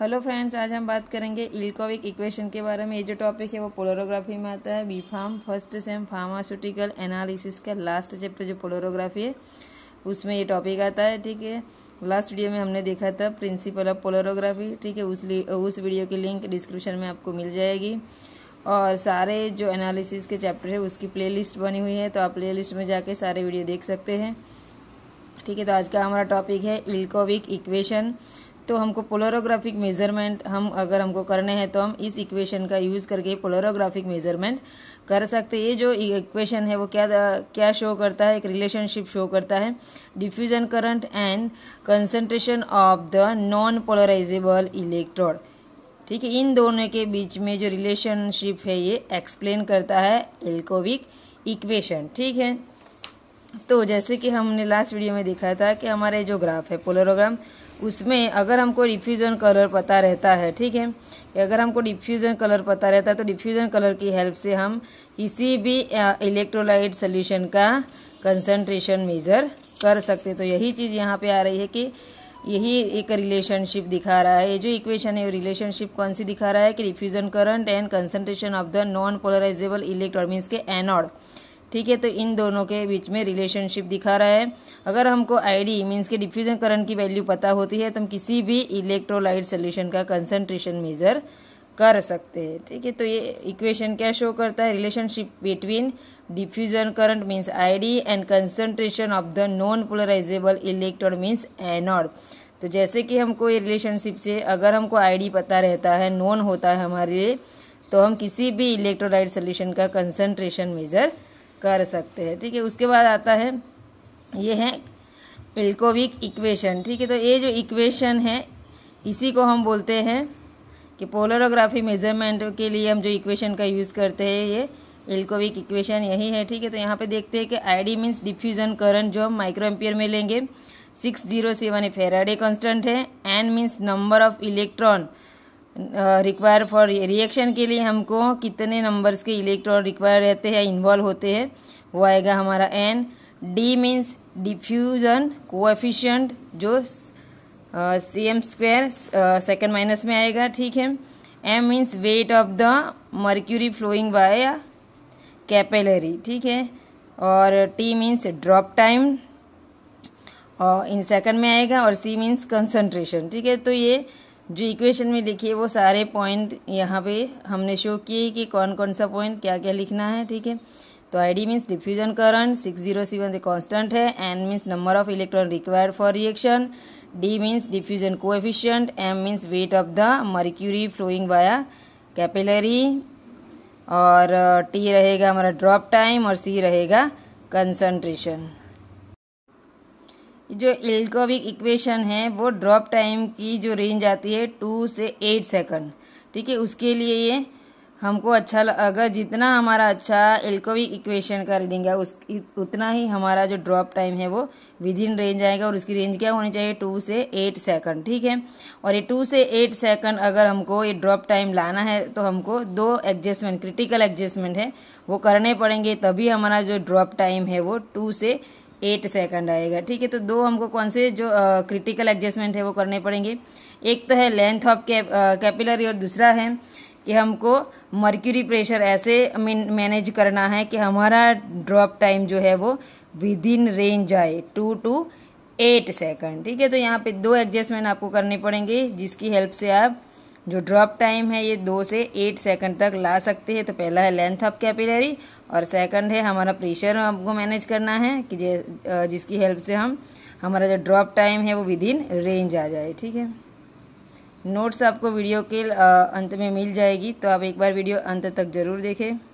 hello friends आज हम बात करेंगे इल्कोविक इक्वेशन के बारे में ये जो टॉपिक है वो पोलोरोग्राफी में आता है B Pharm first sem pharmaceutical analysis का लास्ट चैप्टर जो पोलोरोग्राफी है उसमें ये टॉपिक आता है ठीक है लास्ट वीडियो में हमने देखा था प्रिंसिपल ऑफ पोलोरोग्राफी ठीक है उस उस वीडियो की लिंक डिस्क्रिप्शन में आपको मिल जाएगी और सारे जो एनालिसिस के चैप्टर है उसकी प्ले बनी हुई है तो आप प्ले में जाके सारे वीडियो देख सकते हैं ठीक है तो आज का हमारा टॉपिक है इल्कोविक इक्वेशन तो हमको पोलरोग्राफिक मेजरमेंट हम अगर हमको करने हैं तो हम इस इक्वेशन का यूज करके पोलरोग्राफिक मेजरमेंट कर सकते ये जो इक्वेशन है वो क्या क्या शो करता है एक रिलेशनशिप शो करता है diffusion current and concentration of the non polarisable electron ठीक है इन दोनों के बीच में जो रिलेशनशिप है ये एक्सप्लेन करता है एल्कोविक इक्वेशन ठीक है तो जैसे कि हमने लास्ट वीडियो में देखा था कि हमारे जो ग्राफ है पोलोरोग्राम उसमें अगर हमको डिफ्यूज़न कलर पता रहता है ठीक है अगर हमको डिफ्यूज़न कलर पता रहता है तो डिफ्यूज़न कलर की हेल्प से हम किसी भी इलेक्ट्रोलाइट सोल्यूशन का कंसनट्रेशन मेज़र कर सकते तो यही चीज़ यहाँ पे आ रही है कि यही एक रिलेशनशिप दिखा रहा है ये जो इक्वेशन है रिलेशनशिप कौन सी दिखा रहा है कि diffusion current and concentration of the non polarisable electron means के एनॉड ठीक है तो इन दोनों के बीच में रिलेशनशिप दिखा रहा है अगर हमको आईडी मींस के डिफ्यूजन करंट की वैल्यू पता होती है तो हम किसी भी इलेक्ट्रोलाइट सोल्यूशन का कंसंट्रेशन मेजर कर सकते हैं ठीक है तो ये इक्वेशन क्या शो करता है relationship between diffusion current means ID and concentration of the non polarisable electrode means anode तो जैसे कि हमको ये रिलेशनशिप से अगर हमको आईडी पता रहता है नॉन होता है हमारे तो हम किसी भी इलेक्ट्रोलाइट सोल्यूशन का कंसंट्रेशन मेजर कर सकते हैं ठीक है उसके बाद आता है ये है इल्कोविक इक्वेशन ठीक है तो ये जो इक्वेशन है इसी को हम बोलते हैं कि पोलरोग्राफी मेजरमेंट के लिए हम जो इक्वेशन का यूज़ करते हैं ये इल्कोविक इक्वेशन यही है ठीक है तो यहाँ पे देखते हैं कि आईडी मींस डिफ्यूजन करंट जो हम माइक्रो एम्पियर में लेंगे six zero seven Faraday constant है N means number of electron require for reaction के लिए हमको कितने नंबर्स के इलेक्ट्रॉन रिक्वायर रहते हैं इन्वॉल्व होते हैं वो आएगा हमारा N D means diffusion coefficient जो C M square second minus में आएगा ठीक है M means weight of the mercury flowing by capillary ठीक है और T means drop time in second में आएगा और सी मीन्स कंसंट्रेशन ठीक है तो ये जो इक्वेशन में लिखी है वो सारे पॉइंट यहाँ पे हमने शो किए कि कौन कौन सा पॉइंट क्या क्या लिखना है ठीक है तो I D means diffusion current six zero seven constant है N means number of electron required for reaction D means diffusion coefficient M means weight of the mercury flowing via capillary और T uh, रहेगा हमारा drop time और सी रहेगा concentration जो इलेक्ट्रोविक equation है वो drop time की जो रेंज आती है टू से एट सेकंड ठीक है उसके लिए ये हमको अच्छा अगर जितना हमारा अच्छा एल्कोविक इक्वेशन का रीडिंग है उस उतना ही हमारा जो ड्रॉप टाइम है वो विद इन रेंज आएगा और उसकी रेंज क्या होनी चाहिए टू से एट सेकंड ठीक है और ये टू से एट सेकंड अगर हमको ये ड्रॉप टाइम लाना है तो हमको दो एडजस्टमेंट क्रिटिकल एडजस्टमेंट है वो करने पड़ेंगे तभी हमारा जो ड्रॉप टाइम है वो टू से एट सेकंड आएगा ठीक है तो दो हमको कौन से जो क्रिटिकल एडजस्टमेंट है वो करने पड़ेंगे एक तो है लेंथ ऑफ कैपिलरी और दूसरा है कि हमको मर्क्यूरी प्रेशर ऐसे मैनेज करना है कि हमारा ड्रॉप टाइम जो है वो within range I two to eight second ठीक है तो यहाँ पे दो एडजस्टमेंट आपको करने पड़ेंगे जिसकी हेल्प से आप जो ड्रॉप टाइम है ये दो से एट सेकंड तक ला सकते हैं तो पहला है लेंथ ऑफ कैपिलरी और सेकंड है हमारा प्रेशर आपको मैनेज करना है कि जिसकी हेल्प से हम हमारा जो ड्रॉप टाइम है वो विद इन रेंज आ जाए ठीक है नोट्स आपको वीडियो के अंत में मिल जाएगी तो आप एक बार वीडियो अंत तक ज़रूर देखें